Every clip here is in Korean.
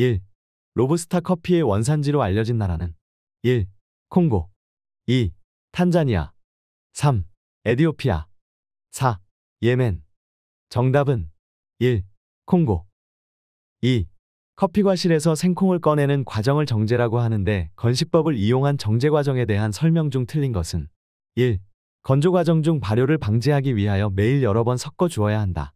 1. 로브스타 커피의 원산지로 알려진 나라는 1. 콩고 2. 탄자니아 3. 에디오피아 4. 예멘 정답은 1. 콩고 2. 커피 과실에서 생콩을 꺼내는 과정을 정제라고 하는데 건식법을 이용한 정제 과정에 대한 설명 중 틀린 것은 1. 건조 과정 중 발효를 방지하기 위하여 매일 여러 번 섞어 주어야 한다.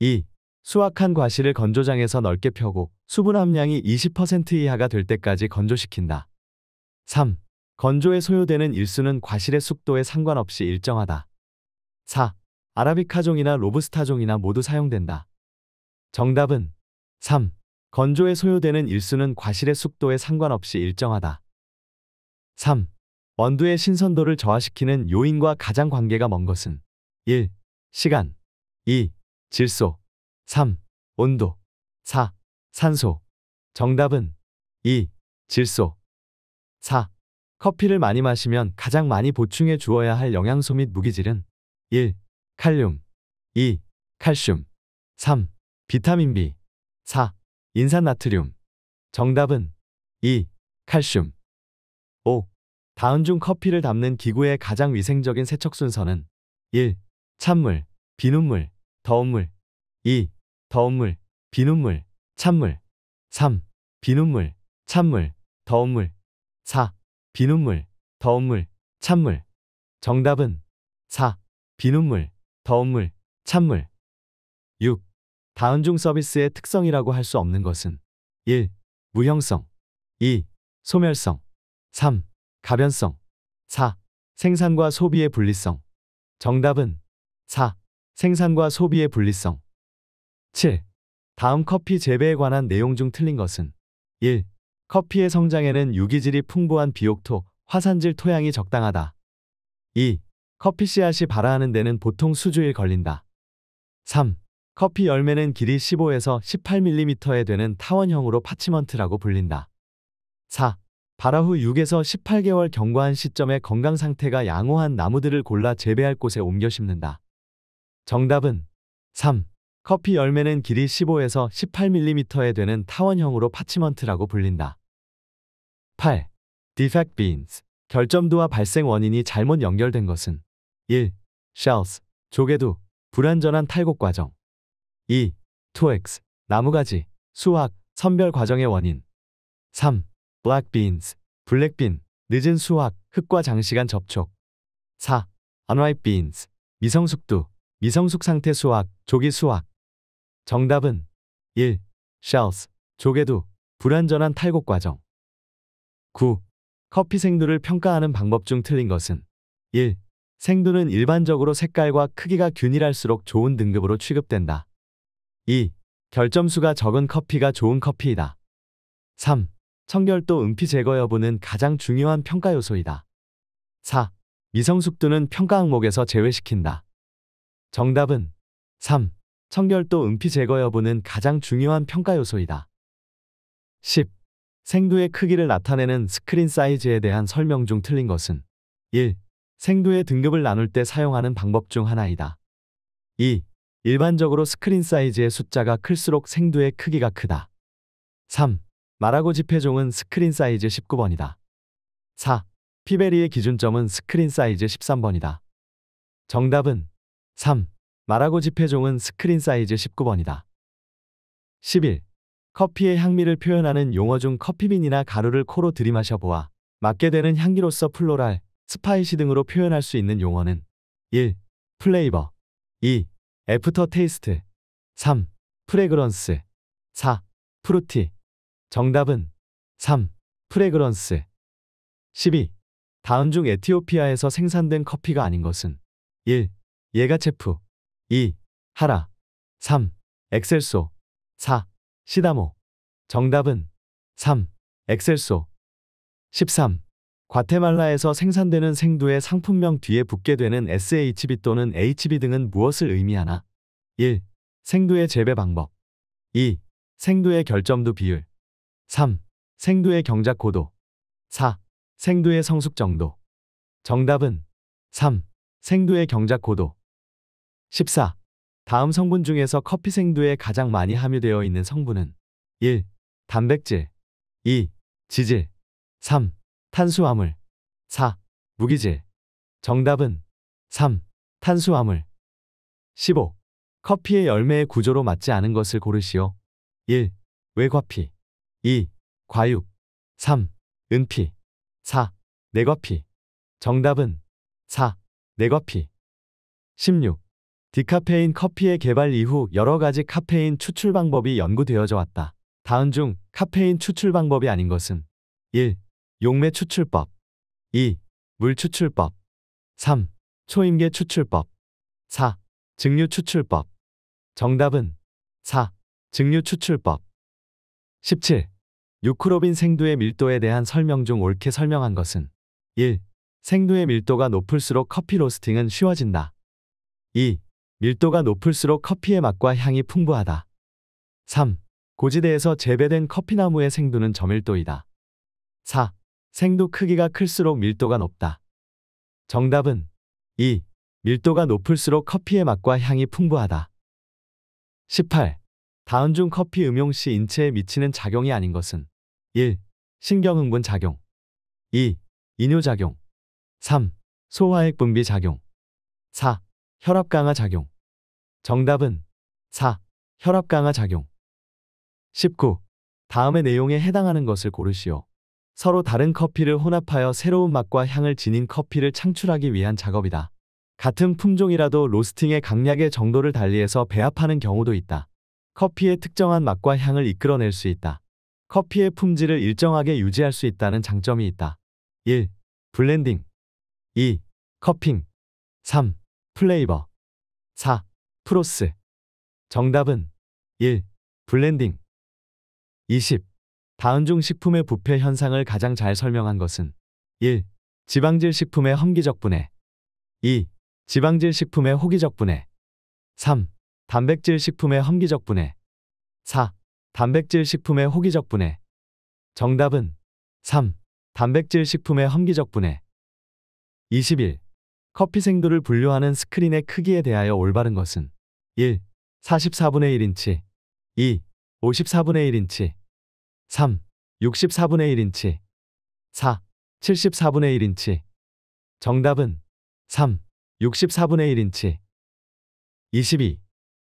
2. 수확한 과실을 건조장에서 넓게 펴고 수분 함량이 20% 이하가 될 때까지 건조시킨다. 3. 건조에 소요되는 일수는 과실의 속도에 상관없이 일정하다. 4. 아라비카종이나 로브스타종이나 모두 사용된다. 정답은 3. 건조에 소요되는 일수는 과실의 속도에 상관없이 일정하다. 3. 원두의 신선도를 저하시키는 요인과 가장 관계가 먼 것은 1. 시간 2. 질소 3. 온도 4. 산소 정답은 2. 질소 4. 커피를 많이 마시면 가장 많이 보충해 주어야 할 영양소 및 무기질은 1. 칼륨 2. 칼슘 3. 비타민 B 4. 인산나트륨 정답은 2. 칼슘 5. 다음 중 커피를 담는 기구의 가장 위생적인 세척 순서는 1. 찬물, 비눗물, 더운 물 2. 더운물, 비눗물, 찬물 3. 비눗물, 찬물, 더운물 4. 비눗물, 더운물, 찬물 정답은 4. 비눗물, 더운물, 찬물 6. 다운중 서비스의 특성이라고 할 수 없는 것은 1. 무형성 2. 소멸성 3. 가변성 4. 생산과 소비의 분리성 정답은 4. 생산과 소비의 분리성 7. 다음 커피 재배에 관한 내용 중 틀린 것은 1. 커피의 성장에는 유기질이 풍부한 비옥토, 화산질 토양이 적당하다. 2. 커피 씨앗이 발아하는 데는 보통 수주일 걸린다. 3. 커피 열매는 길이 15에서 18mm에 되는 타원형으로 파치먼트라고 불린다. 4. 발아 후 6에서 18개월 경과한 시점에 건강 상태가 양호한 나무들을 골라 재배할 곳에 옮겨 심는다. 정답은 3. 커피 열매는 길이 15에서 18mm에 되는 타원형으로 파치먼트라고 불린다. 8. Defect beans. 결점도와 발생 원인이 잘못 연결된 것은 1. Shells. 조개도. 불완전한 탈곡 과정. 2. Twigs. 나무가지. 수확. 선별 과정의 원인. 3. Black beans. 블랙빈. 늦은 수확. 흙과 장시간 접촉. 4. Unripe beans. 미성숙도 미성숙 상태 수확. 조기 수확. 정답은 1. 샤우스, 조개두, 불완전한 탈곡 과정 9. 커피 생두를 평가하는 방법 중 틀린 것은 1. 생두는 일반적으로 색깔과 크기가 균일할수록 좋은 등급으로 취급된다. 2. 결점수가 적은 커피가 좋은 커피이다. 3. 청결도 은피 제거 여부는 가장 중요한 평가 요소이다. 4. 미성숙도는 평가 항목에서 제외시킨다. 정답은 3. 청결도 은피 제거 여부는 가장 중요한 평가 요소이다. 10. 생두의 크기를 나타내는 스크린 사이즈에 대한 설명 중 틀린 것은 1. 생두의 등급을 나눌 때 사용하는 방법 중 하나이다. 2. 일반적으로 스크린 사이즈의 숫자가 클수록 생두의 크기가 크다. 3. 마라고 지폐종은 스크린 사이즈 19번이다. 4. 피베리의 기준점은 스크린 사이즈 13번이다. 정답은 3. 마라고 지폐종은 스크린 사이즈 19번이다. 11. 커피의 향미를 표현하는 용어 중 커피빈이나 가루를 코로 들이마셔 보아 맡게 되는 향기로서 플로랄, 스파이시 등으로 표현할 수 있는 용어는 1. 플레이버 2. 애프터 테이스트 3. 프레그런스 4. 프루티 정답은 3. 프레그런스 12. 다음 중 에티오피아에서 생산된 커피가 아닌 것은 1. 예가체프 2. 하라 3. 엑셀소 4. 시다모 정답은 3. 엑셀소 13. 과테말라에서 생산되는 생두의 상품명 뒤에 붙게 되는 SHB 또는 HB 등은 무엇을 의미하나? 1. 생두의 재배 방법 2. 생두의 결점도 비율 3. 생두의 경작 고도 4. 생두의 성숙 정도 정답은 3. 생두의 경작 고도 14. 다음 성분 중에서 커피 생두에 가장 많이 함유되어 있는 성분은 1. 단백질 2. 지질 3. 탄수화물 4. 무기질 정답은 3. 탄수화물 15. 커피의 열매의 구조로 맞지 않은 것을 고르시오. 1. 외과피 2. 과육 3. 은피 4. 내과피 정답은 4. 내과피 16. 디카페인 커피의 개발 이후 여러 가지 카페인 추출 방법이 연구되어져 왔다. 다음 중 카페인 추출 방법이 아닌 것은 1. 용매 추출법 2. 물 추출법 3. 초임계 추출법 4. 증류 추출법 정답은 4. 증류 추출법 17. 유크로빈 생두의 밀도에 대한 설명 중 옳게 설명한 것은 1. 생두의 밀도가 높을수록 커피 로스팅은 쉬워진다. 2. 밀도가 높을수록 커피의 맛과 향이 풍부하다. 3. 고지대에서 재배된 커피나무의 생두는 저밀도이다. 4. 생두 크기가 클수록 밀도가 높다. 정답은 2. 밀도가 높을수록 커피의 맛과 향이 풍부하다. 18. 다음 중 커피 음용 시 인체에 미치는 작용이 아닌 것은 1. 신경흥분 작용 2. 이뇨작용 3. 소화액 분비 작용 4. 혈압 강화 작용. 정답은 4. 혈압 강화 작용. 19. 다음의 내용에 해당하는 것을 고르시오. 서로 다른 커피를 혼합하여 새로운 맛과 향을 지닌 커피를 창출하기 위한 작업이다. 같은 품종이라도 로스팅의 강약의 정도를 달리해서 배합하는 경우도 있다. 커피의 특정한 맛과 향을 이끌어낼 수 있다. 커피의 품질을 일정하게 유지할 수 있다는 장점이 있다. 1. 블렌딩 2. 커핑 3. 플레이버 4. 프로스 정답은 1. 블렌딩 20. 다은종 식품의 부패 현상을 가장 잘 설명한 것은 1. 지방질 식품의 험기적 분해 2. 지방질 식품의 호기적 분해 3. 단백질 식품의 험기적 분해 4. 단백질 식품의 호기적 분해 정답은 3. 단백질 식품의 험기적 분해 21. 커피 생두를 분류하는 스크린의 크기에 대하여 올바른 것은 1. 44분의 1인치 2. 54분의 1인치 3. 64분의 1인치 4. 74분의 1인치 정답은 3. 64분의 1인치 22.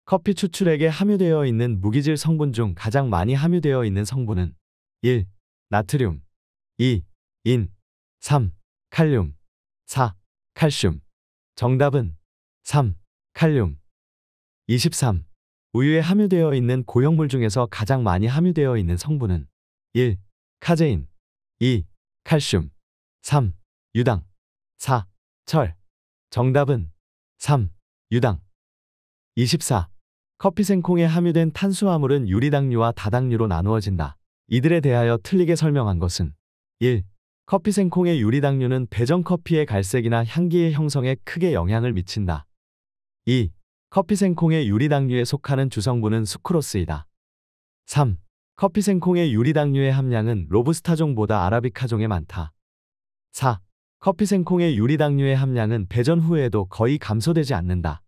커피 추출액에 함유되어 있는 무기질 성분 중 가장 많이 함유되어 있는 성분은 1. 나트륨 2. 인 3. 칼륨 4. 칼슘. 정답은 3. 칼륨. 23. 우유에 함유되어 있는 고형물 중에서 가장 많이 함유되어 있는 성분은 1. 카제인 2. 칼슘 3. 유당 4. 철 정답은 3. 유당 24. 커피 생콩에 함유된 탄수화물은 유리당류와 다당류로 나누어진다. 이들에 대하여 틀리게 설명한 것은 1. 커피 생콩의 유리 당류는 배전 커피의 갈색이나 향기의 형성에 크게 영향을 미친다. 2. 커피 생콩의 유리 당류에 속하는 주성분은 수크로스이다. 3. 커피 생콩의 유리 당류의 함량은 로브스타종보다 아라비카종에 많다. 4. 커피 생콩의 유리 당류의 함량은 배전 후에도 거의 감소되지 않는다.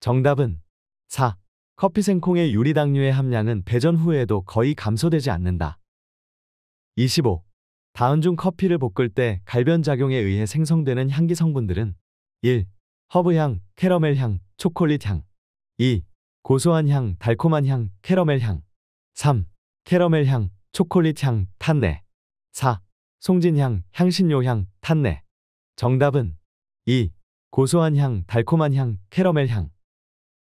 정답은 4. 커피 생콩의 유리 당류의 함량은 배전 후에도 거의 감소되지 않는다. 25. 다음중 커피를 볶을 때 갈변작용에 의해 생성되는 향기 성분들은 1. 허브향, 캐러멜 향, 초콜릿 향 2. 고소한 향, 달콤한 향, 캐러멜 향 3. 캐러멜 향, 초콜릿 향, 탄내 4. 송진향, 향신료 향, 탄내 정답은 2. 고소한 향, 달콤한 향, 캐러멜 향